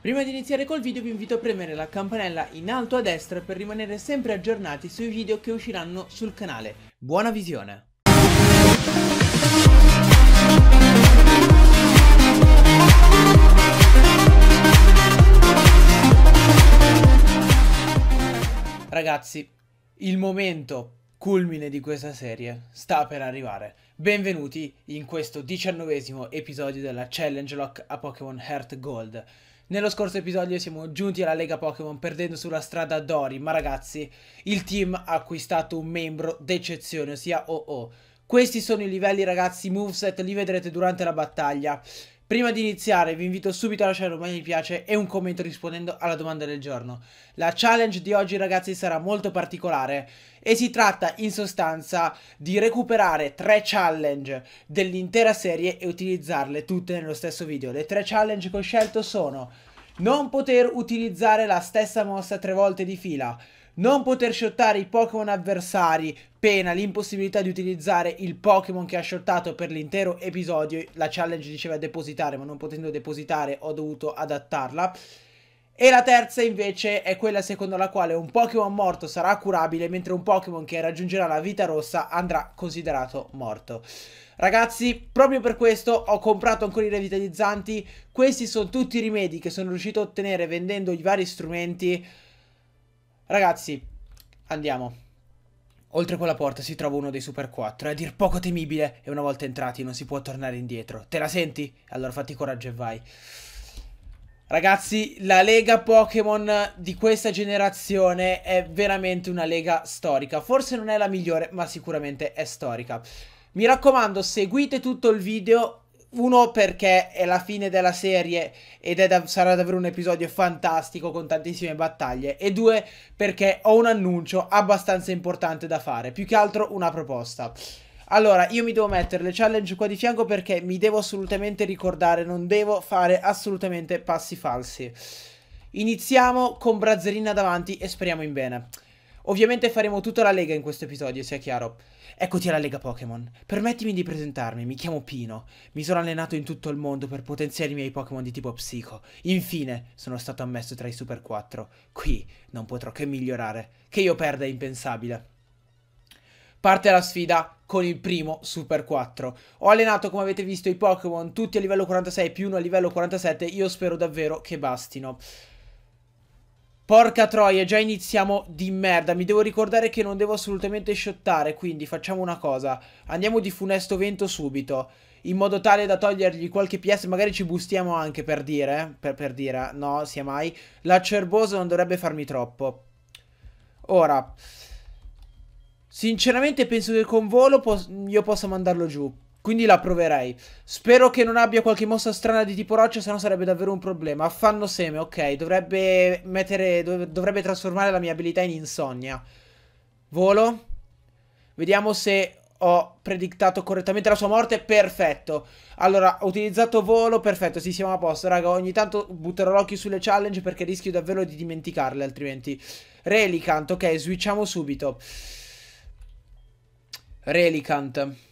Prima di iniziare col video vi invito a premere la campanella in alto a destra per rimanere sempre aggiornati sui video che usciranno sul canale. Buona visione! Ragazzi, il momento culmine di questa serie sta per arrivare. Benvenuti in questo diciannovesimo episodio della Challenge Lock a Pokémon Heart Gold. Nello scorso episodio siamo giunti alla Lega Pokémon perdendo sulla strada Dori, ma ragazzi, il team ha acquistato un membro d'eccezione, ossia OO. Questi sono i livelli ragazzi, moveset li vedrete durante la battaglia. Prima di iniziare vi invito subito a lasciare un bel mi piace e un commento rispondendo alla domanda del giorno. La challenge di oggi ragazzi sarà molto particolare e si tratta in sostanza di recuperare tre challenge dell'intera serie e utilizzarle tutte nello stesso video. Le tre challenge che ho scelto sono non poter utilizzare la stessa mossa tre volte di fila, non poter shottare i Pokémon avversari, pena l'impossibilità di utilizzare il Pokémon che ha shottato per l'intero episodio, la challenge diceva depositare, ma non potendo depositare ho dovuto adattarla. E la terza invece è quella secondo la quale un Pokémon morto sarà curabile, mentre un Pokémon che raggiungerà la vita rossa andrà considerato morto. Ragazzi, proprio per questo ho comprato ancora i revitalizzanti. Questi sono tutti i rimedi che sono riuscito a ottenere vendendo i vari strumenti. Ragazzi, andiamo. Oltre quella porta si trova uno dei Super 4, è a dir poco temibile e una volta entrati non si può tornare indietro. Te la senti? Allora fatti coraggio e vai. Ragazzi, la lega Pokémon di questa generazione è veramente una lega storica. Forse non è la migliore, ma sicuramente è storica. Mi raccomando, seguite tutto il video, uno perché è la fine della serie ed da sarà davvero un episodio fantastico con tantissime battaglie e due perché ho un annuncio abbastanza importante da fare, più che altro una proposta. Allora, io mi devo mettere le challenge qua di fianco perché mi devo assolutamente ricordare, non devo fare assolutamente passi falsi. Iniziamo con Brazzerina davanti e speriamo in bene. Ovviamente faremo tutta la lega in questo episodio, sia chiaro. Eccoti alla Lega Pokémon. Permettimi di presentarmi, mi chiamo Pino. Mi sono allenato in tutto il mondo per potenziare i miei Pokémon di tipo psico. Infine, sono stato ammesso tra i Super 4. Qui non potrò che migliorare. Che io perda è impensabile. Parte la sfida con il primo Super 4. Ho allenato, come avete visto, i Pokémon tutti a livello 46 più uno a livello 47. Io spero davvero che bastino. Porca troia, già iniziamo di merda. Mi devo ricordare che non devo assolutamente shottare, quindi facciamo una cosa. Andiamo di funesto vento subito, in modo tale da togliergli qualche PS, magari ci bustiamo anche per dire, per, per dire, no, sia mai. La cerbosa non dovrebbe farmi troppo. Ora, sinceramente penso che con volo pos io possa mandarlo giù. Quindi la proverei. Spero che non abbia qualche mossa strana di tipo roccia, se no sarebbe davvero un problema. Affanno seme, ok. Dovrebbe mettere. Dov dovrebbe trasformare la mia abilità in insonnia. Volo. Vediamo se ho predictato correttamente la sua morte, perfetto. Allora, ho utilizzato volo, perfetto, sì, siamo a posto, raga. Ogni tanto butterò l'occhio sulle challenge perché rischio davvero di dimenticarle, altrimenti. Relicant, ok, switchiamo subito. Relicant.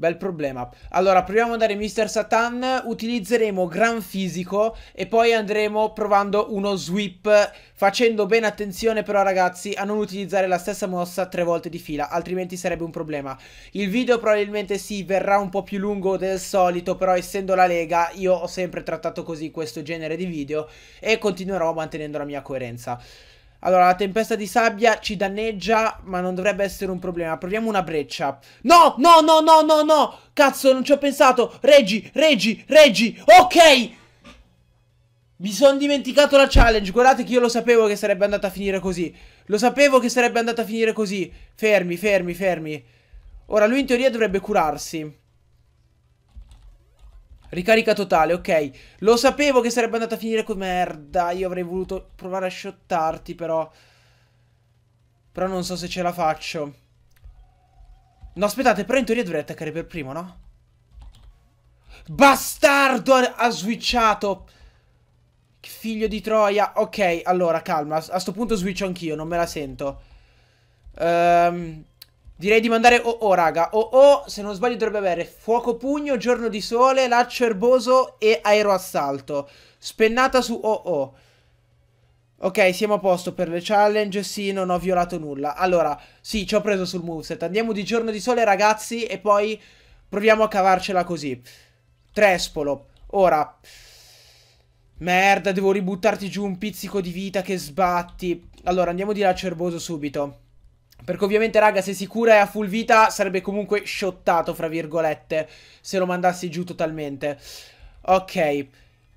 Bel problema. Allora, proviamo ad andare Mr. Satan, utilizzeremo Gran Fisico e poi andremo provando uno sweep, facendo bene attenzione però ragazzi a non utilizzare la stessa mossa tre volte di fila, altrimenti sarebbe un problema. Il video probabilmente sì, verrà un po' più lungo del solito, però essendo la Lega io ho sempre trattato così questo genere di video e continuerò mantenendo la mia coerenza. Allora, la tempesta di sabbia ci danneggia, ma non dovrebbe essere un problema. Proviamo una breccia. No, no, no, no, no, no! Cazzo, non ci ho pensato! Reggi, reggi, reggi! Ok! Mi sono dimenticato la challenge. Guardate che io lo sapevo che sarebbe andata a finire così. Lo sapevo che sarebbe andata a finire così. Fermi, fermi, fermi. Ora, lui in teoria dovrebbe curarsi. Ricarica totale, ok. Lo sapevo che sarebbe andata a finire come merda. Io avrei voluto provare a shottarti, però. Però non so se ce la faccio. No, aspettate, però in teoria dovrei attaccare per primo, no? Bastardo! Ha switchato! Figlio di troia. Ok, allora, calma. A, a sto punto switcho anch'io, non me la sento. Ehm... Um... Direi di mandare oh, oh, raga. oh oh, se non sbaglio, dovrebbe avere fuoco pugno, giorno di sole, laccio erboso e aeroassalto. Spennata su oh oh. Ok, siamo a posto per le challenge, sì, non ho violato nulla. Allora, sì, ci ho preso sul moveset. Andiamo di giorno di sole, ragazzi, e poi proviamo a cavarcela così. Trespolo. Ora... Merda, devo ributtarti giù un pizzico di vita che sbatti. Allora, andiamo di laccio erboso subito. Perché ovviamente, raga, se si cura è a full vita sarebbe comunque shottato, fra virgolette, se lo mandassi giù totalmente. Ok.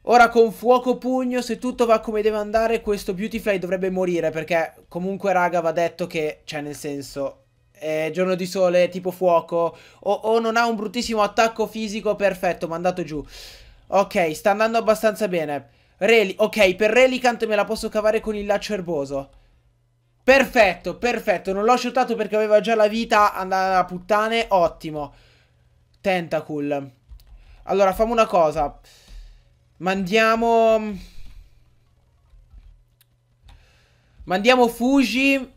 Ora con fuoco pugno, se tutto va come deve andare, questo Beautyfly dovrebbe morire. Perché comunque, raga, va detto che, cioè, nel senso... Eh, giorno di sole, tipo fuoco. O, o non ha un bruttissimo attacco fisico, perfetto, mandato giù. Ok, sta andando abbastanza bene. Reli ok, per Relicant me la posso cavare con il laccio erboso. Perfetto, perfetto. Non l'ho shottato perché aveva già la vita. Andare a puttane. Ottimo. Tentacle. Allora, fammi una cosa. Mandiamo... Mm, mandiamo Fuji.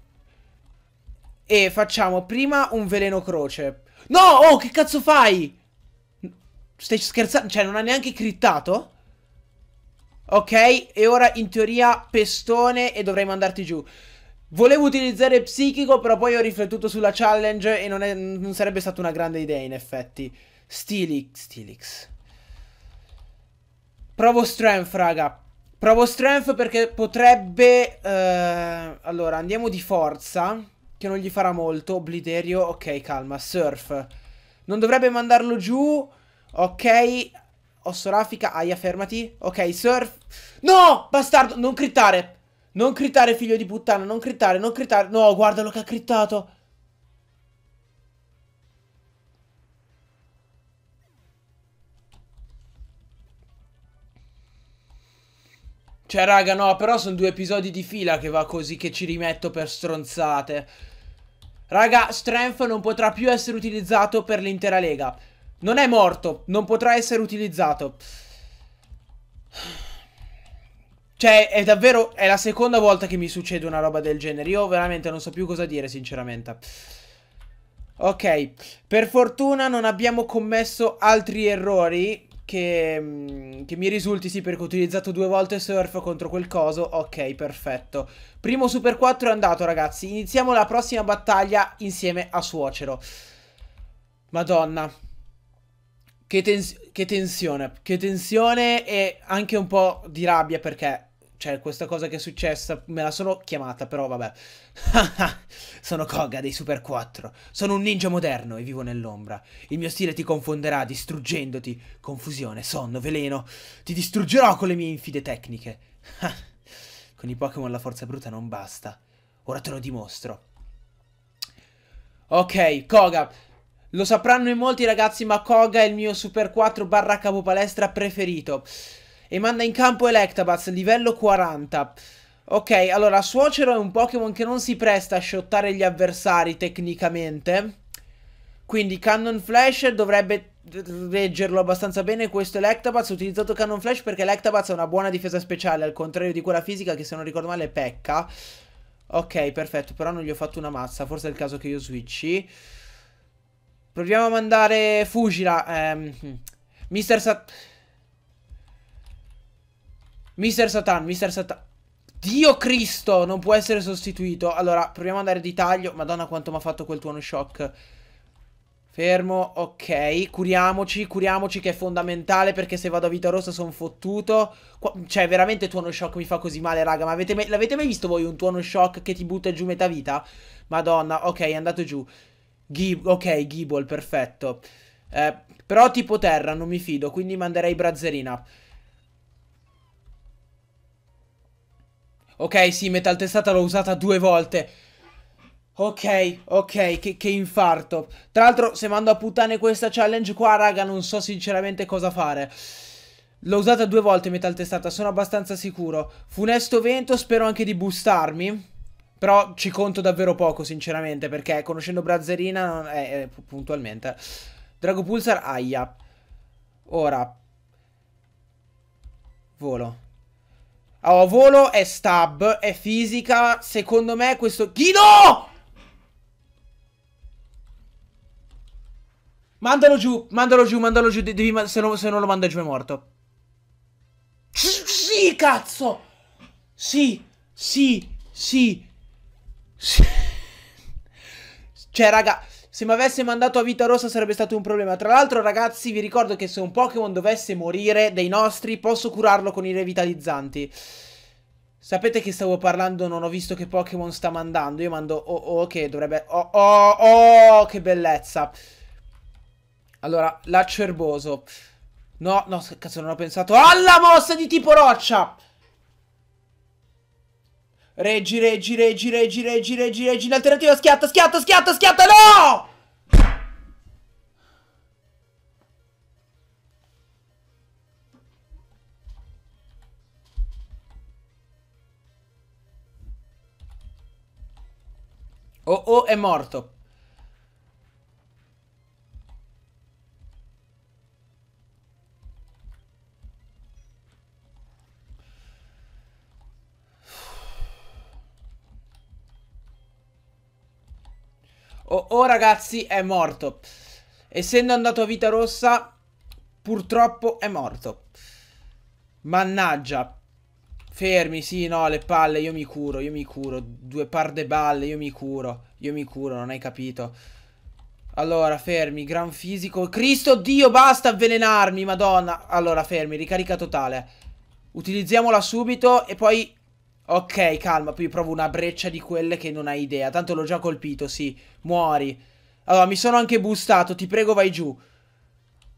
E facciamo prima un veleno croce. No! Oh, che cazzo fai? Stai scherzando? Cioè, non ha neanche crittato? Ok, e ora in teoria pestone e dovrei mandarti giù. Volevo utilizzare psichico, però poi ho riflettuto sulla challenge e non, è, non sarebbe stata una grande idea in effetti. Stilix, Stilix. Provo strength, raga. Provo strength perché potrebbe... Eh... Allora, andiamo di forza, che non gli farà molto. Obliterio, ok, calma. Surf. Non dovrebbe mandarlo giù. Ok, Osso Ossorafica, aia fermati. Ok, surf. No, bastardo, non crittare. Non crittare, figlio di puttana. Non crittare, non crittare. No, guardalo che ha crittato. Cioè, raga, no, però sono due episodi di fila che va così, che ci rimetto per stronzate. Raga, Strength non potrà più essere utilizzato per l'intera lega. Non è morto, non potrà essere utilizzato. Cioè, è davvero... È la seconda volta che mi succede una roba del genere. Io veramente non so più cosa dire, sinceramente. Ok. Per fortuna non abbiamo commesso altri errori che, mm, che, mi risulti, sì, perché ho utilizzato due volte surf contro quel coso. Ok, perfetto. Primo Super 4 è andato, ragazzi. Iniziamo la prossima battaglia insieme a suocero. Madonna. Che, tens che tensione. Che tensione e anche un po' di rabbia perché cioè, questa cosa che è successa me la sono chiamata, però vabbè. sono Koga dei Super 4. Sono un ninja moderno e vivo nell'ombra. Il mio stile ti confonderà, distruggendoti. Confusione, sonno, veleno. Ti distruggerò con le mie infide tecniche. con i Pokémon la forza bruta non basta. Ora te lo dimostro. Ok, Koga. Lo sapranno in molti ragazzi, ma Koga è il mio Super 4 barra palestra preferito. E manda in campo Electabuzz, livello 40. Ok, allora, Suocero è un Pokémon che non si presta a shottare gli avversari tecnicamente. Quindi Cannon Flash dovrebbe reggerlo abbastanza bene questo Electabuzz. Ho utilizzato Cannon Flash perché Electabuzz ha una buona difesa speciale, al contrario di quella fisica che se non ricordo male pecca. Ok, perfetto, però non gli ho fatto una mazza, forse è il caso che io switchi. Proviamo a mandare Fugila. Ehm, Mister Sat... Mister Satan, Mister Satan. Dio Cristo, non può essere sostituito. Allora, proviamo ad andare di taglio. Madonna quanto mi ha fatto quel tuono shock. Fermo, ok, curiamoci, curiamoci che è fondamentale perché se vado a vita rossa sono fottuto. Qua, cioè, veramente tuono shock mi fa così male, raga, ma avete mai, l'avete mai visto voi un tuono shock che ti butta giù metà vita? Madonna, ok, è andato giù. Gib ok, Gibble, perfetto. Eh, però tipo terra, non mi fido, quindi manderei Brazzerina. Ok, sì, metal testata l'ho usata due volte. Ok, ok, che, che infarto. Tra l'altro, se mando a puttane questa challenge qua, raga, non so sinceramente cosa fare. L'ho usata due volte metal testata, sono abbastanza sicuro. Funesto vento, spero anche di boostarmi. Però ci conto davvero poco, sinceramente, perché conoscendo Brazzerina, eh, eh, puntualmente. Drago Pulsar, aia. Ora. Volo. Allora, volo è stab, è fisica. Secondo me questo... Ghino! Mandalo giù, mandalo giù, mandalo giù. Devi, se, no, se, non lo manda giù è morto. Sì, cazzo! Sì, sì, sì. sì. Cioè, raga... Se mi avesse mandato a vita rossa sarebbe stato un problema. Tra l'altro, ragazzi, vi ricordo che se un Pokémon dovesse morire dei nostri, posso curarlo con i revitalizzanti. Sapete che stavo parlando, non ho visto che Pokémon sta mandando. Io mando oh oh che dovrebbe... Oh oh oh che bellezza. Allora, l'acerboso. No, no, cazzo, non ho pensato alla mossa di tipo roccia. Reggi, reggi, reggi, reggi, reggi, reggi, reggi. L'alternativa schiatta, schiatta, schiatta, schiatta. No! Oh, oh, è morto. Oh, oh ragazzi, è morto. Essendo andato a vita rossa, purtroppo è morto. Mannaggia. Fermi, sì, no, le palle, io mi curo, io mi curo. Due par de balle, io mi curo. Io mi curo, non hai capito. Allora, fermi, gran fisico. Cristo Dio, basta avvelenarmi, madonna. Allora, fermi, ricarica totale. Utilizziamola subito e poi Ok, calma, poi provo una breccia di quelle che non hai idea. Tanto l'ho già colpito, sì. Muori. Allora, mi sono anche boostato, ti prego vai giù.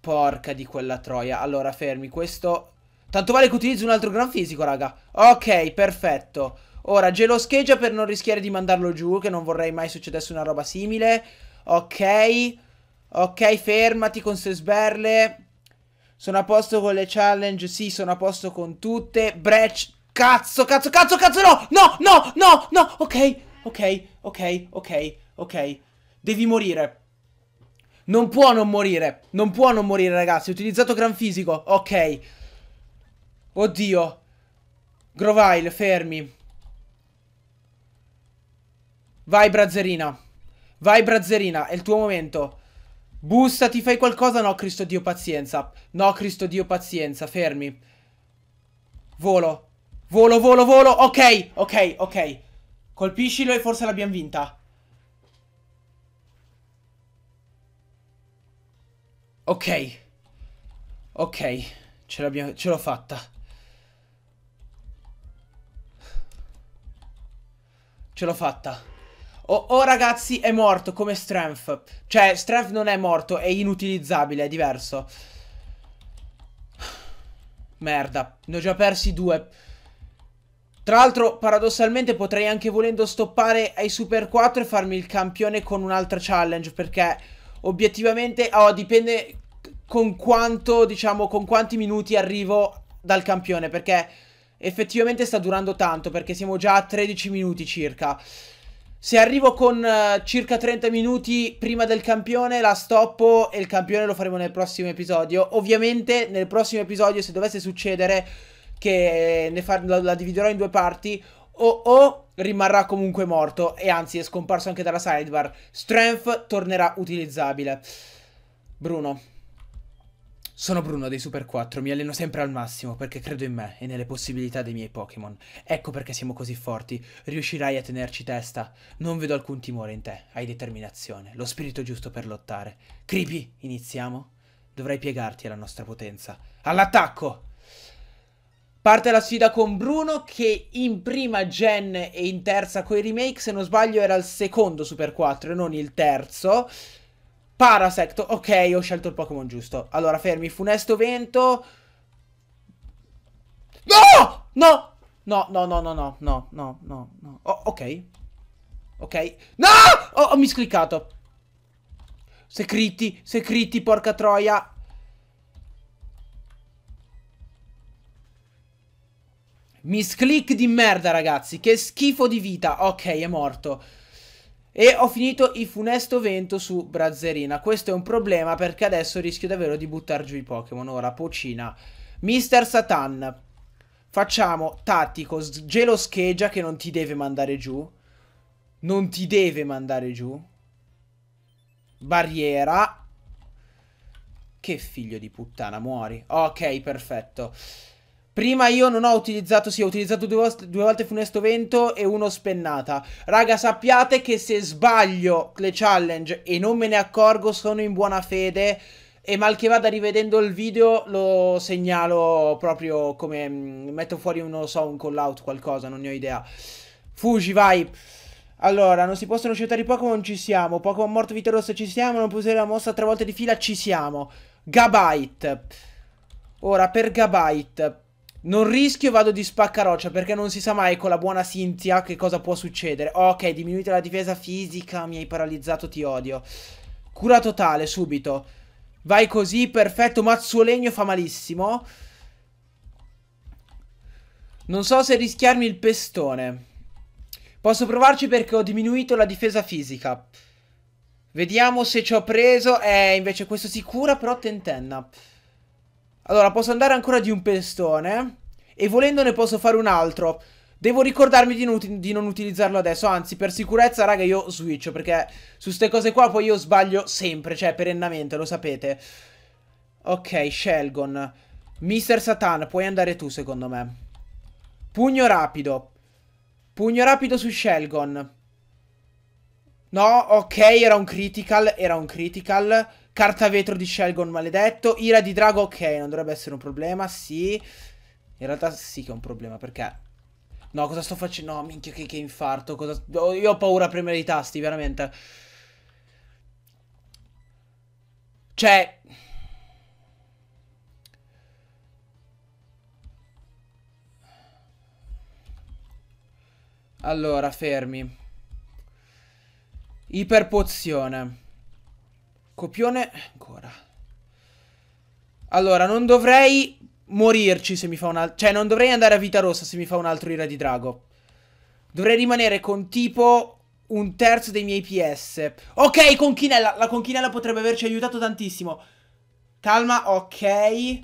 Porca di quella troia. Allora, fermi, questo... Tanto vale che utilizzi un altro gran fisico, raga. Ok, perfetto. Ora, gelo scheggia per non rischiare di mandarlo giù, che non vorrei mai succedesse una roba simile. Ok. Ok, fermati con ste sberle. Sono a posto con le challenge, sì, sono a posto con tutte. Breccia... Cazzo, cazzo, cazzo, cazzo, no! No, no, no, no! Ok, ok, ok, ok, ok. Devi morire. Non può non morire. Non può non morire, ragazzi. Ho utilizzato gran fisico. Ok. Oddio. Grovile, fermi. Vai, Brazzerina. Vai, Brazzerina. È il tuo momento. Bussa, ti fai qualcosa? No, Cristo Dio, pazienza. No, Cristo Dio, pazienza. Fermi. Volo. Volo, volo, volo. Ok, ok, ok. Colpiscilo e forse l'abbiamo vinta. Ok. Ok. Ce l'abbiamo... Ce l'ho fatta. Ce l'ho fatta. Oh, oh, ragazzi, è morto come Strength. Cioè, Strength non è morto, è inutilizzabile, è diverso. Merda, ne ho già persi due. Tra l'altro, paradossalmente, potrei anche volendo stoppare ai Super 4 e farmi il campione con un'altra challenge, perché obiettivamente, oh, dipende con quanto, diciamo, con quanti minuti arrivo dal campione, perché effettivamente sta durando tanto, perché siamo già a 13 minuti circa. Se arrivo con uh, circa 30 minuti prima del campione, la stoppo e il campione lo faremo nel prossimo episodio. Ovviamente nel prossimo episodio, se dovesse succedere che ne fa, la, la dividerò in due parti, o, o rimarrà comunque morto e anzi è scomparso anche dalla sidebar. Strength tornerà utilizzabile. Bruno. Sono Bruno dei Super 4, mi alleno sempre al massimo perché credo in me e nelle possibilità dei miei Pokémon. Ecco perché siamo così forti, riuscirai a tenerci testa. Non vedo alcun timore in te, hai determinazione, lo spirito giusto per lottare. Creepy, iniziamo? Dovrai piegarti alla nostra potenza. All'attacco! Parte la sfida con Bruno che in prima gen e in terza coi remake, se non sbaglio era il secondo Super 4 e non il terzo. Parasect, ok, ho scelto il Pokémon giusto. Allora, fermi, funesto vento. No! No! No, no, no, no, no, no, no, no, no. Oh, ok. Ok. No! Oh, ho miscliccato. Se critti, se critti, porca troia. Misclick di merda, ragazzi. Che schifo di vita. Ok, è morto. E ho finito il funesto vento su Brazzerina. Questo è un problema perché adesso rischio davvero di buttare giù i Pokémon. Ora, Pocina. Mister Satan. Facciamo tattico. Gelo scheggia che non ti deve mandare giù. Non ti deve mandare giù. Barriera. Che figlio di puttana, muori. Ok, perfetto. Prima io non ho utilizzato, sì, ho utilizzato due, due volte funesto vento e uno spennata. Raga, sappiate che se sbaglio le challenge e non me ne accorgo, sono in buona fede. E mal che vada rivedendo il video lo segnalo proprio come... Mm, metto fuori uno, so, un call out, qualcosa, non ne ho idea. Fuji, vai. Allora, non si possono scettare i Pokémon, ci siamo. Pokémon morto, vita rossa, ci siamo. Non puoi usare la mossa tre volte di fila, ci siamo. Gabite. Ora, per Gabite. Non rischio, e vado di spaccaroccia perché non si sa mai con la buona Cynthia che cosa può succedere. Ok, diminuita la difesa fisica, mi hai paralizzato, ti odio. Cura totale, subito. Vai così, perfetto, Mazzuolegno fa malissimo. Non so se rischiarmi il pestone. Posso provarci perché ho diminuito la difesa fisica. Vediamo se ci ho preso. Eh, invece questo si cura, però tentenna. Allora, posso andare ancora di un pestone. E volendo ne posso fare un altro. Devo ricordarmi di, non, di non utilizzarlo adesso. Anzi, per sicurezza, raga, io switcho. Perché su queste cose qua poi io sbaglio sempre. Cioè, perennamente, lo sapete. Ok, Shelgon. Mister Satan, puoi andare tu, secondo me. Pugno rapido. Pugno rapido su Shelgon. No, ok, era un critical, era un critical. Carta vetro di Shelgon maledetto. Ira di drago, ok, non dovrebbe essere un problema, sì. In realtà sì che è un problema, perché... No, cosa sto facendo? No, minchia, che, che infarto. Cosa... Oh, io ho paura a premere i tasti, veramente. Cioè... Allora, fermi. Iperpozione. Copione ancora. Allora, non dovrei morirci se mi fa un altro... Cioè, non dovrei andare a vita rossa se mi fa un altro ira di drago. Dovrei rimanere con tipo un terzo dei miei PS. Ok, conchinella. La conchinella potrebbe averci aiutato tantissimo. Calma, ok.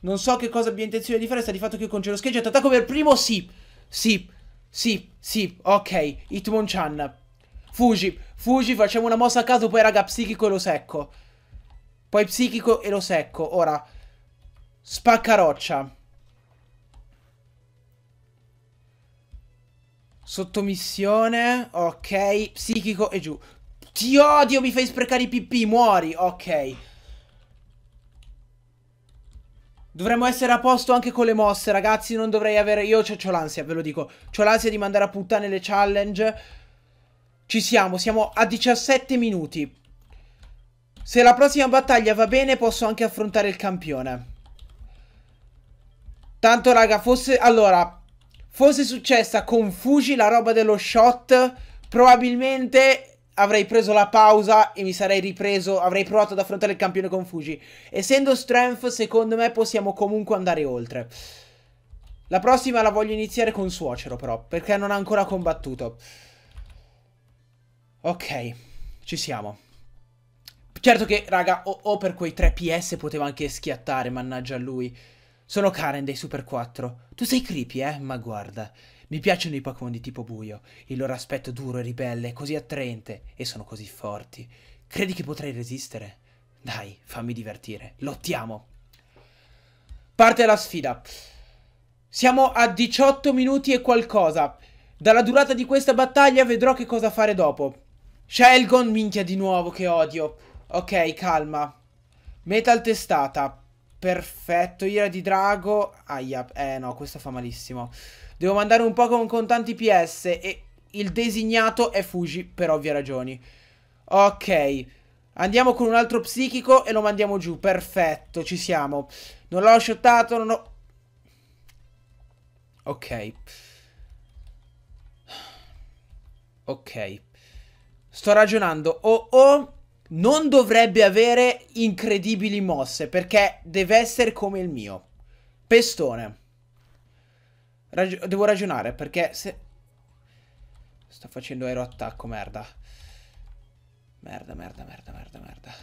Non so che cosa abbia intenzione di fare. Sta di fatto che io concedo scheggiato. Attacco per primo, sì. Sì, sì, sì. Ok, Hitmonchan. Fuji Fuji, facciamo una mossa a caso, poi raga, psichico e lo secco. Poi psichico e lo secco. Ora, spaccaroccia. Sottomissione, ok, psichico e giù. Ti odio, mi fai sprecare i pp, muori, ok. Dovremmo essere a posto anche con le mosse, ragazzi, non dovrei avere... Io ho l'ansia, ve lo dico. Ho l'ansia di mandare a puttane le challenge... Ci siamo, siamo a 17 minuti. Se la prossima battaglia va bene posso anche affrontare il campione. Tanto raga, fosse... Allora, fosse successa con Fuji la roba dello shot, probabilmente avrei preso la pausa e mi sarei ripreso, avrei provato ad affrontare il campione con Fuji. Essendo strength, secondo me possiamo comunque andare oltre. La prossima la voglio iniziare con suocero però, perché non ha ancora combattuto. Ok, ci siamo. Certo che, raga, o, o per quei 3 PS poteva anche schiattare, mannaggia a lui. Sono Karen dei Super 4. Tu sei creepy, eh? Ma guarda. Mi piacciono i Pokémon di tipo buio. Il loro aspetto duro e ribelle, così attraente. E sono così forti. Credi che potrei resistere? Dai, fammi divertire. Lottiamo. Parte la sfida. Siamo a 18 minuti e qualcosa. Dalla durata di questa battaglia vedrò che cosa fare dopo. Shelgon, minchia di nuovo, che odio. Ok, calma. Metal testata. Perfetto, ira di drago. Aia, eh no, questo fa malissimo. Devo mandare un Pokémon con tanti PS e il designato è Fuji per ovvie ragioni. Ok, andiamo con un altro psichico e lo mandiamo giù. Perfetto, ci siamo. Non l'ho shottato, non ho... Ok. Ok sto ragionando Oh oh. non dovrebbe avere incredibili mosse perché deve essere come il mio. Pestone. Rag devo ragionare perché se... Sto facendo aero attacco, merda. Merda, merda, merda, merda, merda.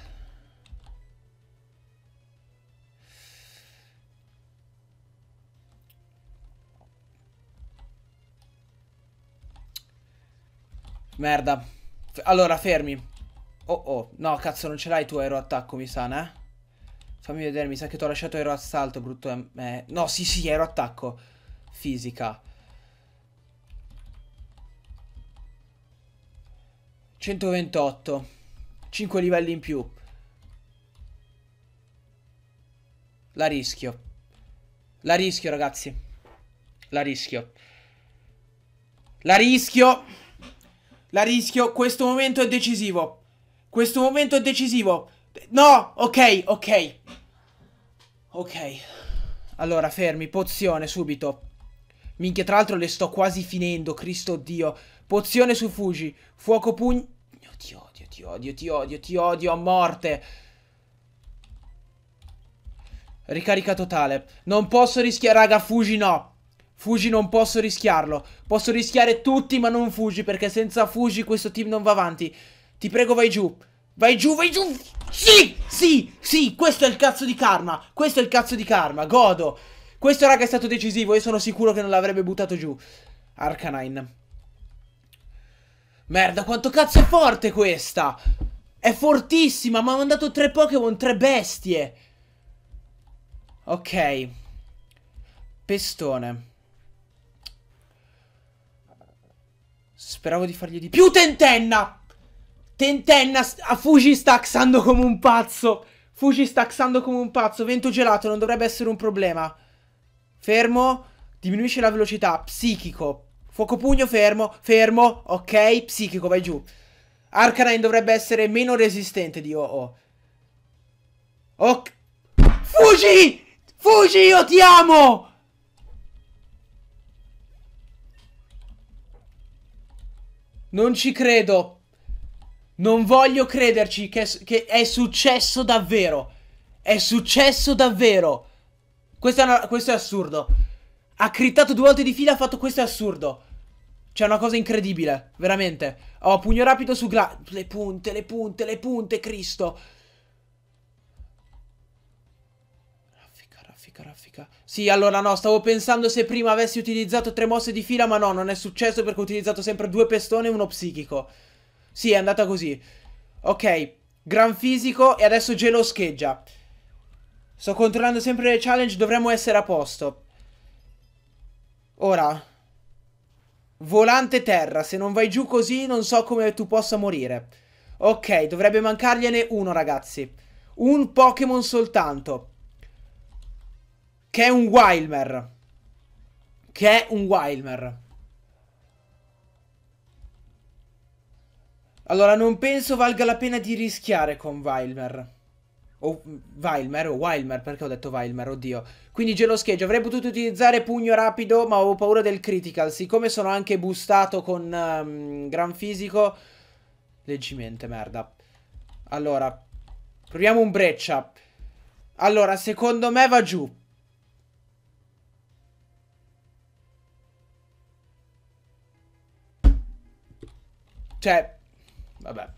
Merda allora, fermi. Oh, oh. No, cazzo, non ce l'hai tu aero attacco, mi sa, eh? Fammi vedere, mi sa che ti ho lasciato aero assalto, brutto... Eh, eh. No, sì, sì, aero attacco. Fisica. 128. Cinque livelli in più. La rischio. La rischio, ragazzi. La rischio. La rischio. La rischio, questo momento è decisivo. Questo momento è decisivo. No, ok, ok. Ok. Allora, fermi, pozione subito. Minchia, tra l'altro le sto quasi finendo, Cristo Dio. Pozione su Fuji, fuoco pugno... Ti odio, ti odio, ti odio, ti odio a morte. Ricarica totale. Non posso rischiare, raga, Fuji no. Fuji non posso rischiarlo. Posso rischiare tutti ma non Fuji perché senza Fuji questo team non va avanti. Ti prego vai giù. Vai giù, vai giù. Sì, sì, sì, questo è il cazzo di karma. Questo è il cazzo di karma. Godo. Questo raga è stato decisivo. Io sono sicuro che non l'avrebbe buttato giù. Arcanine. Merda, quanto cazzo è forte questa. È fortissima, ma ha mandato tre Pokémon, tre bestie. Ok. Pestone. Speravo di fargli di più tentenna! Tentenna a Fuji sta axando come un pazzo. Fuji sta axando come un pazzo. Vento gelato non dovrebbe essere un problema. Fermo. Diminuisce la velocità. Psichico. Fuoco pugno fermo. Fermo. Ok. Psichico vai giù. Arcanine dovrebbe essere meno resistente di Oh Ok. Fuji! Fuji io ti amo! Non ci credo. Non voglio crederci che è, che è successo davvero. È successo davvero. Questo è, una, questo è assurdo. Ha crittato due volte di fila, ha fatto questo è assurdo. C'è una cosa incredibile, veramente. Oh, pugno rapido su gla... Le punte, le punte, le punte, Cristo. raffica. Sì, allora no, stavo pensando se prima avessi utilizzato tre mosse di fila, ma no, non è successo perché ho utilizzato sempre due pestone e uno psichico. Sì, è andata così. Ok, gran fisico e adesso gelo scheggia. Sto controllando sempre le challenge, dovremmo essere a posto. Ora, volante terra, se non vai giù così non so come tu possa morire. Ok, dovrebbe mancargliene uno ragazzi. Un Pokémon soltanto. Che è un Wilmer. Che è un Wilmer. Allora, non penso valga la pena di rischiare con Wilmer. O Wilmer, o Wilmer, perché ho detto Wilmer, oddio. Quindi geloscheggio avrei potuto utilizzare pugno rapido, ma avevo paura del critical. Siccome sono anche boostato con um, gran fisico... Leggimente, merda. Allora, proviamo un breccia. Allora, secondo me va giù. Cioè, vabbè.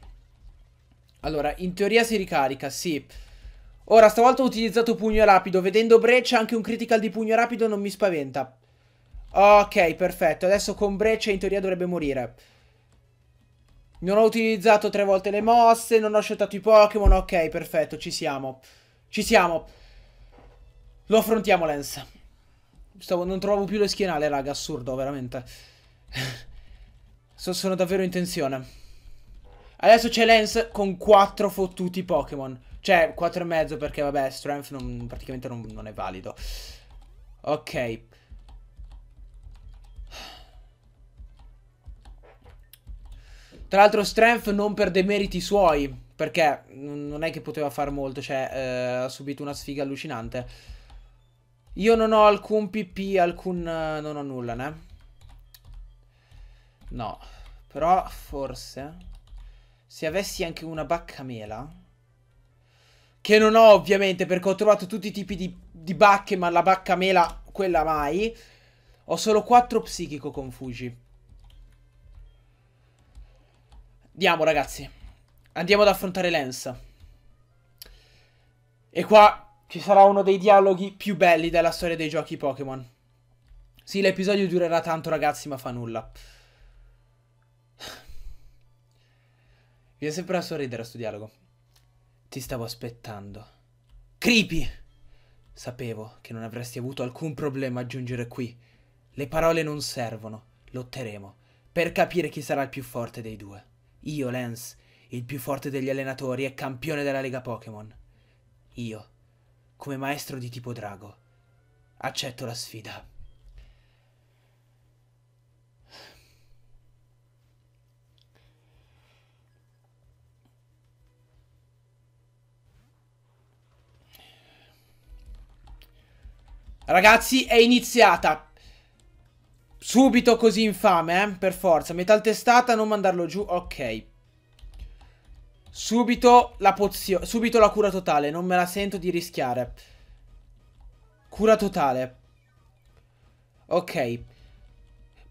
Allora, in teoria si ricarica, sì. Ora, stavolta ho utilizzato pugno rapido. Vedendo breccia, anche un critical di pugno rapido non mi spaventa. Ok, perfetto. Adesso con breccia in teoria dovrebbe morire. Non ho utilizzato tre volte le mosse, non ho shottato i Pokémon. Ok, perfetto, ci siamo. Ci siamo. Lo affrontiamo, Lens. Stavo, non trovavo più le schienale, raga, assurdo, veramente. So, sono davvero in tensione. Adesso c'è Lens con 4 fottuti Pokémon. Cioè, 4 e mezzo perché, vabbè, Strength non, praticamente non, non è valido. Ok. Tra l'altro Strength non per demeriti suoi, perché non è che poteva far molto, cioè eh, ha subito una sfiga allucinante. Io non ho alcun PP, alcun... Eh, non ho nulla, né? No. Però forse Se avessi anche una bacca mela Che non ho ovviamente Perché ho trovato tutti i tipi di, di bacche Ma la bacca mela quella mai Ho solo 4 psichico confugi Andiamo ragazzi Andiamo ad affrontare Lens E qua ci sarà uno dei dialoghi più belli della storia dei giochi Pokémon. Sì, l'episodio durerà tanto, ragazzi, ma fa nulla. Mi è sempre a sorridere a sto dialogo. Ti stavo aspettando. Creepy! Sapevo che non avresti avuto alcun problema a giungere qui. Le parole non servono. Lotteremo. Per capire chi sarà il più forte dei due. Io, Lance, il più forte degli allenatori e campione della Lega Pokémon. Io, come maestro di tipo drago, accetto la sfida. Ragazzi, è iniziata. Subito così infame, eh? Per forza. Metal testata, non mandarlo giù. Ok. Subito la pozione. Subito la cura totale. Non me la sento di rischiare. Cura totale. Ok.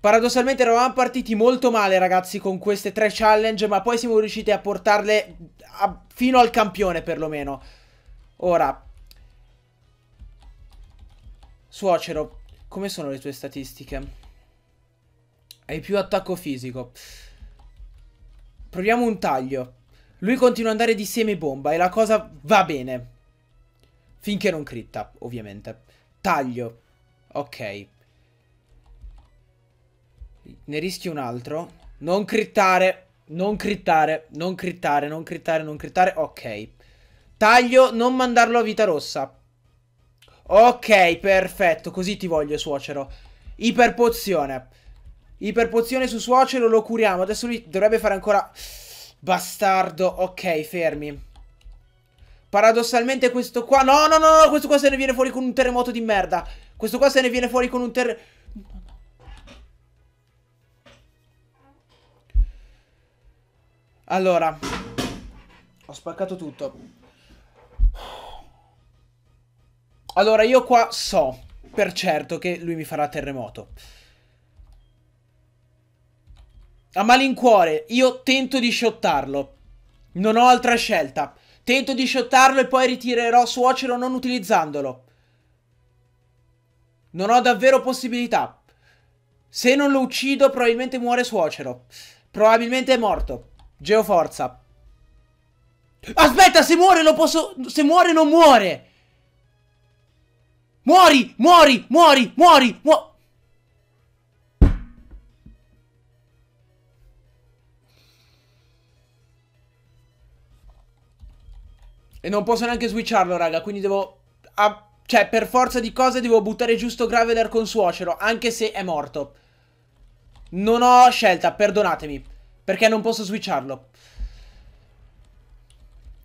Paradossalmente eravamo partiti molto male ragazzi con queste tre challenge ma poi siamo riusciti a portarle a... fino al campione perlomeno. Ora, Suocero, come sono le tue statistiche? Hai più attacco fisico. Proviamo un taglio. Lui continua ad andare di semi bomba e la cosa va bene. Finché non critta, ovviamente. Taglio. Ok. Ne rischio un altro. Non crittare. Non crittare. Non crittare. Non crittare. Non crittare. Ok. Taglio. Non mandarlo a vita rossa. Ok, perfetto, così ti voglio, suocero. Iperpozione. Iperpozione su suocero, lo curiamo. Adesso lui dovrebbe fare ancora... Bastardo. Ok, fermi. Paradossalmente questo qua... No, no, no, no, questo qua se ne viene fuori con un terremoto di merda. Questo qua se ne viene fuori con un terremoto... No, no. Allora. Ho spaccato tutto. Allora, io qua so per certo che lui mi farà terremoto. A malincuore, io tento di shottarlo. Non ho altra scelta. Tento di shottarlo e poi ritirerò suocero non utilizzandolo. Non ho davvero possibilità. Se non lo uccido, probabilmente muore suocero. Probabilmente è morto. Geoforza. Aspetta, se muore lo posso... Se muore non muore! Muori, muori, muori, muori, muori. E non posso neanche switcharlo, raga, quindi devo... Ah, cioè, per forza di cose devo buttare giusto Graveler con suocero, anche se è morto. Non ho scelta, perdonatemi, perché non posso switcharlo.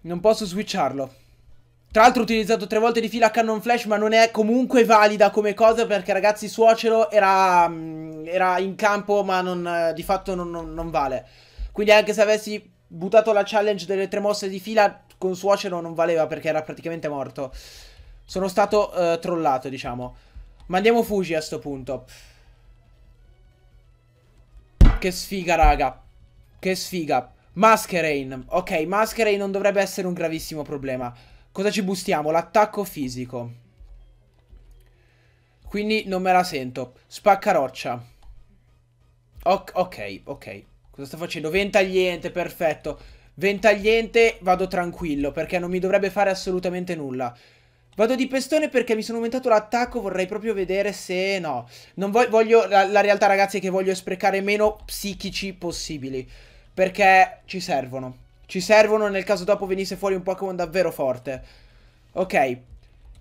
Non posso switcharlo. Tra l'altro ho utilizzato tre volte di fila Cannon Flash ma non è comunque valida come cosa perché ragazzi suocero era, mm, era in campo ma non, eh, di fatto non, non, non, vale. Quindi anche se avessi buttato la challenge delle tre mosse di fila con suocero non valeva perché era praticamente morto. Sono stato uh, trollato diciamo. Mandiamo Fuji a sto punto. Che sfiga raga. Che sfiga. Mascherane. Ok, Mascherane non dovrebbe essere un gravissimo problema. Cosa ci bustiamo? L'attacco fisico. Quindi non me la sento. Spaccaroccia. O ok, ok. Cosa sto facendo? Ventagliente, perfetto. Ventagliente, vado tranquillo, perché non mi dovrebbe fare assolutamente nulla. Vado di pestone perché mi sono aumentato l'attacco, vorrei proprio vedere se... No, non voglio... voglio la, la realtà, ragazzi, è che voglio sprecare meno psichici possibili. Perché ci servono. Ci servono nel caso dopo venisse fuori un Pokémon davvero forte. Ok.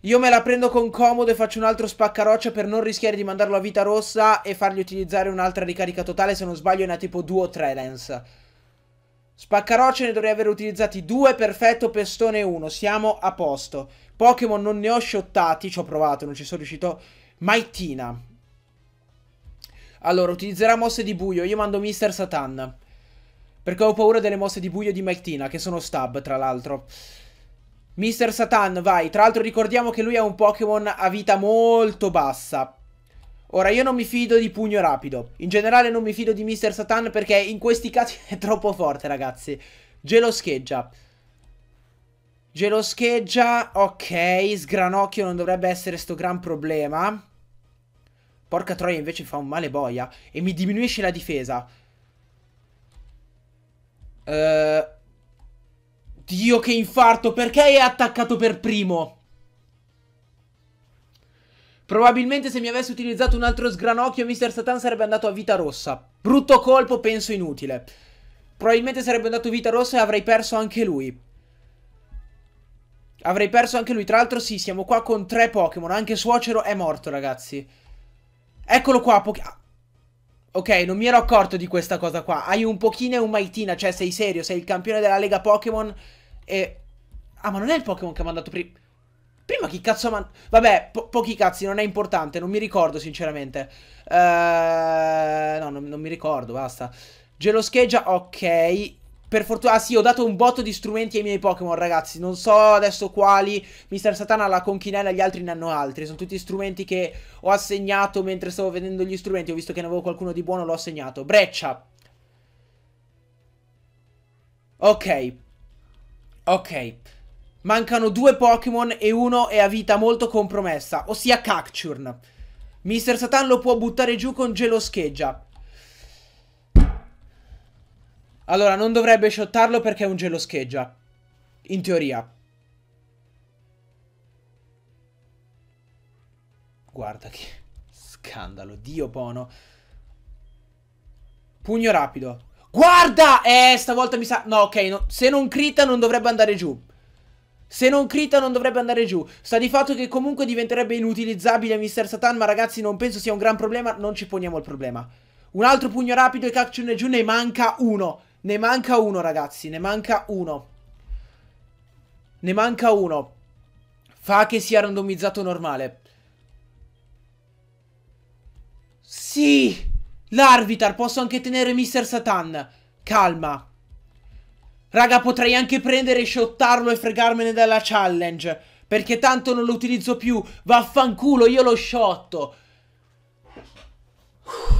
Io me la prendo con comodo e faccio un altro spaccaroccia per non rischiare di mandarlo a vita rossa e fargli utilizzare un'altra ricarica totale. Se non sbaglio è una tipo 2 o 3 Lens. Spaccarocce ne dovrei aver utilizzati 2, perfetto, pestone 1, siamo a posto. Pokémon non ne ho shottati, ci ho provato, non ci sono riuscito. Maitina. Allora, utilizzerà mosse di buio, io mando Mr. Satan. Perché ho paura delle mosse di buio di Mike che sono stab, tra l'altro. Mister Satan, vai. Tra l'altro ricordiamo che lui è un Pokémon a vita molto bassa. Ora, io non mi fido di Pugno Rapido. In generale non mi fido di Mister Satan perché in questi casi è troppo forte, ragazzi. Geloscheggia. Geloscheggia, ok. Sgranocchio non dovrebbe essere sto gran problema. Porca troia, invece fa un male boia. E mi diminuisce la difesa. Eh, Dio che infarto, perché è attaccato per primo? Probabilmente se mi avessi utilizzato un altro sgranocchio Mr. Satan sarebbe andato a vita rossa. Brutto colpo, penso inutile. Probabilmente sarebbe andato vita rossa e avrei perso anche lui. Avrei perso anche lui. Tra l'altro sì, siamo qua con tre Pokémon. Anche Suocero è morto, ragazzi. Eccolo qua, po Ok, non mi ero accorto di questa cosa qua. Hai un pochino e un maitina, cioè sei serio, sei il campione della Lega Pokémon e... Ah, ma non è il Pokémon che ha mandato prima... Prima chi cazzo ha mandato... Vabbè, po pochi cazzi, non è importante, non mi ricordo sinceramente. Uh... No, non, non mi ricordo, basta. Geloscheggia, ok. Per fortuna, ah sì, ho dato un botto di strumenti ai miei Pokémon, ragazzi. Non so adesso quali. Mister Satana ha la conchinella, gli altri ne hanno altri. Sono tutti strumenti che ho assegnato mentre stavo vedendo gli strumenti. Ho visto che ne avevo qualcuno di buono, l'ho assegnato. Breccia. Ok. Ok. Mancano due Pokémon e uno è a vita molto compromessa, ossia Cacturn. Mister Satan lo può buttare giù con Geloscheggia. Allora, non dovrebbe shottarlo perché è un gelo scheggia. In teoria. Guarda che scandalo. Dio Pono. Pugno rapido. Guarda! Eh, stavolta mi sa... No, ok, no. se non crita non dovrebbe andare giù. Se non crita non dovrebbe andare giù. Sta di fatto che comunque diventerebbe inutilizzabile Mister Satan, ma ragazzi non penso sia un gran problema, non ci poniamo il problema. Un altro pugno rapido e Kakchun è giù ne manca uno. Ne manca uno, ragazzi. Ne manca uno. Ne manca uno. Fa che sia randomizzato normale. Sì! L'Arvitar, posso anche tenere Mr. Satan. Calma. Raga, potrei anche prendere e shottarlo e fregarmene dalla challenge. Perché tanto non lo utilizzo più. Vaffanculo, io lo shotto. Uff.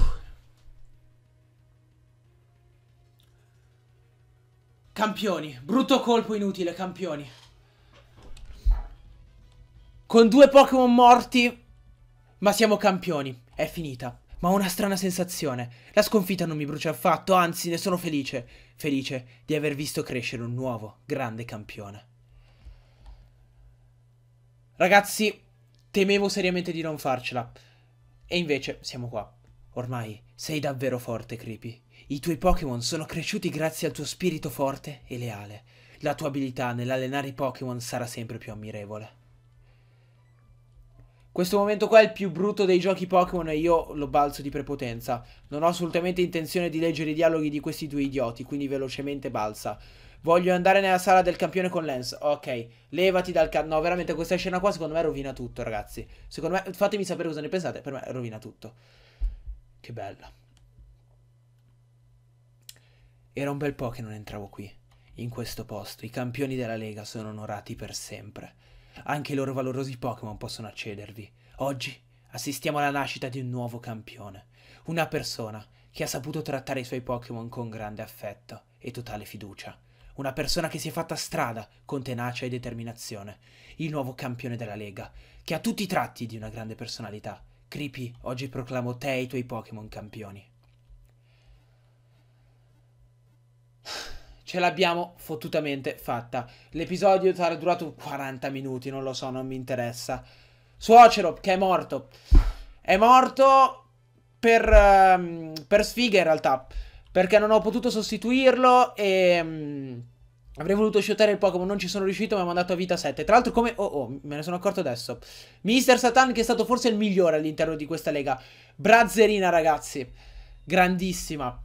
Campioni, brutto colpo inutile, campioni. Con due Pokémon morti, ma siamo campioni. È finita. Ma ho una strana sensazione. La sconfitta non mi brucia affatto, anzi ne sono felice. Felice di aver visto crescere un nuovo, grande campione. Ragazzi, temevo seriamente di non farcela. E invece siamo qua. Ormai sei davvero forte, Creepy. I tuoi Pokémon sono cresciuti grazie al tuo spirito forte e leale. La tua abilità nell'allenare i Pokémon sarà sempre più ammirevole. Questo momento qua è il più brutto dei giochi Pokémon e io lo balzo di prepotenza. Non ho assolutamente intenzione di leggere i dialoghi di questi due idioti, quindi velocemente balza. Voglio andare nella sala del campione con Lance. Ok, levati dal ca... No, veramente questa scena qua secondo me rovina tutto, ragazzi. Secondo me... Fatemi sapere cosa ne pensate, per me rovina tutto. Che bella. Era un bel po' che non entravo qui. In questo posto i campioni della Lega sono onorati per sempre. Anche i loro valorosi Pokémon possono accedervi. Oggi assistiamo alla nascita di un nuovo campione. Una persona che ha saputo trattare i suoi Pokémon con grande affetto e totale fiducia. Una persona che si è fatta strada con tenacia e determinazione. Il nuovo campione della Lega, che ha tutti i tratti di una grande personalità. Creepy oggi proclamo te e i tuoi Pokémon campioni. ce l'abbiamo fottutamente fatta. L'episodio sarà durato 40 minuti, non lo so, non mi interessa. Suocero, che è morto. È morto per, um, per sfiga in realtà, perché non ho potuto sostituirlo e... Um, Avrei voluto shotare il Pokémon, non ci sono riuscito, mi ha mandato a vita 7. Tra l'altro come... Oh, oh, me ne sono accorto adesso. Mister Satan che è stato forse il migliore all'interno di questa lega. Brazzerina, ragazzi. Grandissima.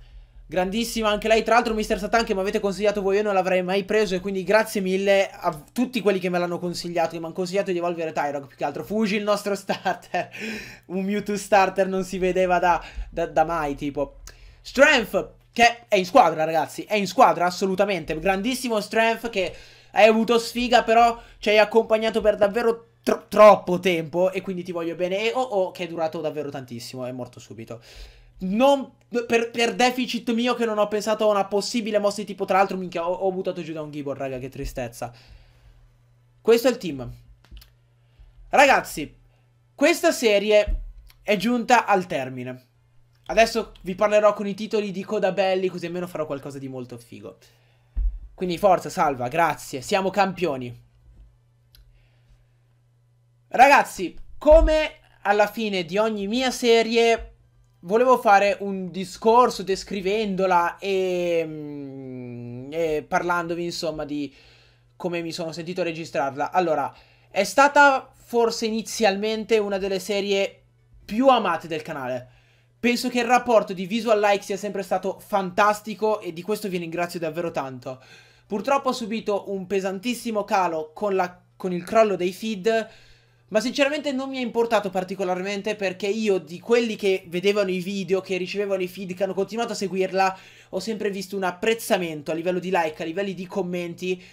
Grandissima anche lei, tra l'altro Mister Satan che mi avete consigliato voi io non l'avrei mai preso e quindi grazie mille a tutti quelli che me l'hanno consigliato, che mi hanno consigliato di evolvere Tyrog più che altro. Fuji il nostro starter, un Mewtwo starter non si vedeva da, da, da mai tipo. Strength che è in squadra ragazzi, è in squadra assolutamente, grandissimo Strength che hai avuto sfiga però ci hai accompagnato per davvero tro troppo tempo e quindi ti voglio bene e oh oh che è durato davvero tantissimo, è morto subito non per, per, deficit mio che non ho pensato a una possibile mossa di tipo, tra l'altro, minchia, ho, ho, buttato giù da un Gibbon, raga, che tristezza. Questo è il team. Ragazzi, questa serie è giunta al termine. Adesso vi parlerò con i titoli di coda belli, così almeno farò qualcosa di molto figo. Quindi forza, salva, grazie, siamo campioni. Ragazzi, come alla fine di ogni mia serie volevo fare un discorso descrivendola e, mm, e, parlandovi insomma di come mi sono sentito registrarla. Allora, è stata forse inizialmente una delle serie più amate del canale. Penso che il rapporto di visual like sia sempre stato fantastico e di questo vi ringrazio davvero tanto. Purtroppo ho subito un pesantissimo calo con, la, con il crollo dei feed ma sinceramente non mi è importato particolarmente perché io di quelli che vedevano i video, che ricevevano i feed, che hanno continuato a seguirla, ho sempre visto un apprezzamento a livello di like, a livello di commenti,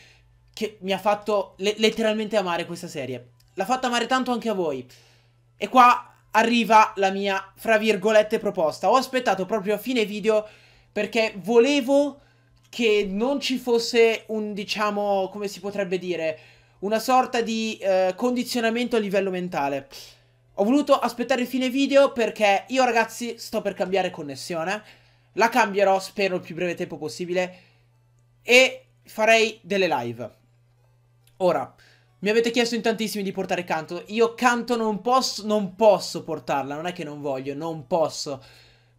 che mi ha fatto le- letteralmente amare questa serie. L'ha fatta amare tanto anche a voi. E qua arriva la mia, fra virgolette, proposta. Ho aspettato proprio a fine video perché volevo che non ci fosse un, diciamo, come si potrebbe dire una sorta di eh, condizionamento a livello mentale. Ho voluto aspettare il fine video perché io ragazzi sto per cambiare connessione. La cambierò, spero, il più breve tempo possibile. E farei delle live. Ora, mi avete chiesto in tantissimi di portare canto. Io canto non posso, non posso portarla. Non è che non voglio, non posso.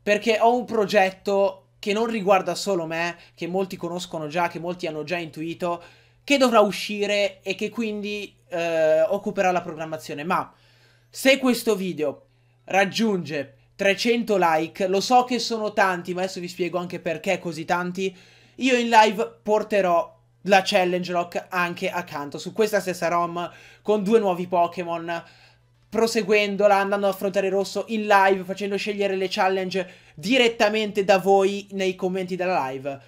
Perché ho un progetto che non riguarda solo me, che molti conoscono già, che molti hanno già intuito che dovrà uscire e che quindi eh, occuperà la programmazione. Ma se questo video raggiunge 300 like, lo so che sono tanti, ma adesso vi spiego anche perché così tanti, io in live porterò la Challenge Lock anche accanto su questa stessa ROM con due nuovi Pokémon proseguendola, andando ad affrontare rosso in live, facendo scegliere le challenge direttamente da voi nei commenti della live.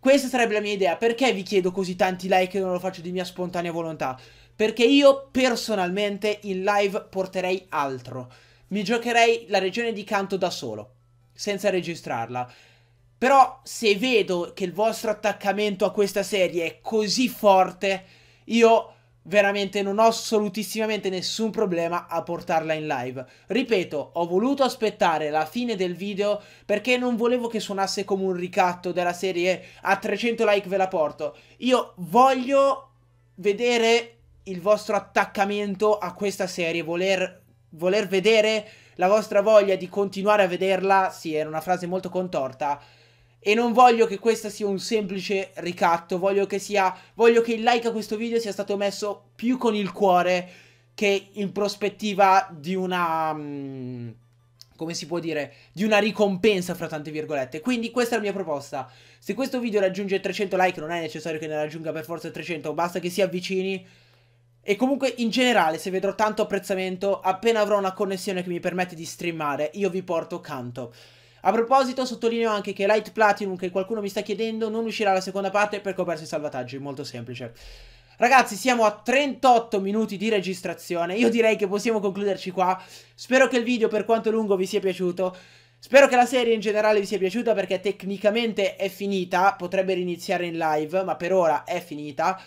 Questa sarebbe la mia idea. Perché vi chiedo così tanti like e non lo faccio di mia spontanea volontà? Perché io personalmente in live porterei altro. Mi giocherei la regione di canto da solo, senza registrarla. Però se vedo che il vostro attaccamento a questa serie è così forte, io veramente non ho assolutissimamente nessun problema a portarla in live. Ripeto, ho voluto aspettare la fine del video perché non volevo che suonasse come un ricatto della serie a 300 like ve la porto. Io voglio vedere il vostro attaccamento a questa serie, voler, voler vedere la vostra voglia di continuare a vederla, sì era una frase molto contorta, e non voglio che questo sia un semplice ricatto, voglio che, sia, voglio che il like a questo video sia stato messo più con il cuore che in prospettiva di una... Mm, come si può dire, di una ricompensa fra tante virgolette. Quindi questa è la mia proposta. Se questo video raggiunge 300 like, non è necessario che ne raggiunga per forza 300, basta che si avvicini. E comunque in generale, se vedrò tanto apprezzamento, appena avrò una connessione che mi permette di streamare, io vi porto canto. A proposito, sottolineo anche che Light Platinum, che qualcuno mi sta chiedendo, non uscirà la seconda parte per ho i salvataggi, molto semplice. Ragazzi, siamo a 38 minuti di registrazione. Io direi che possiamo concluderci qua. Spero che il video, per quanto lungo, vi sia piaciuto. Spero che la serie in generale vi sia piaciuta perché tecnicamente è finita. Potrebbe riniziare in live, ma per ora è finita.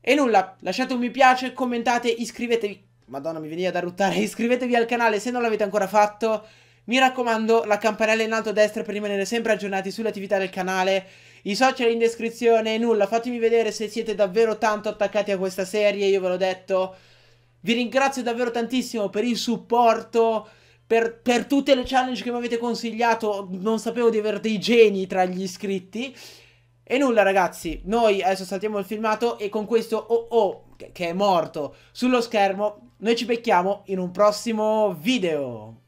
E nulla, lasciate un mi piace, commentate, iscrivetevi. Madonna, mi veniva da ruttare. Iscrivetevi al canale se non l'avete ancora fatto. Mi raccomando, la campanella in alto a destra per rimanere sempre aggiornati sull'attività del canale. I social in descrizione, nulla, fatemi vedere se siete davvero tanto attaccati a questa serie, io ve l'ho detto. Vi ringrazio davvero tantissimo per il supporto, per, per, tutte le challenge che mi avete consigliato. Non sapevo di avere dei geni tra gli iscritti. E nulla ragazzi, noi adesso saltiamo il filmato e con questo OO oh oh, che è morto sullo schermo, noi ci becchiamo in un prossimo video.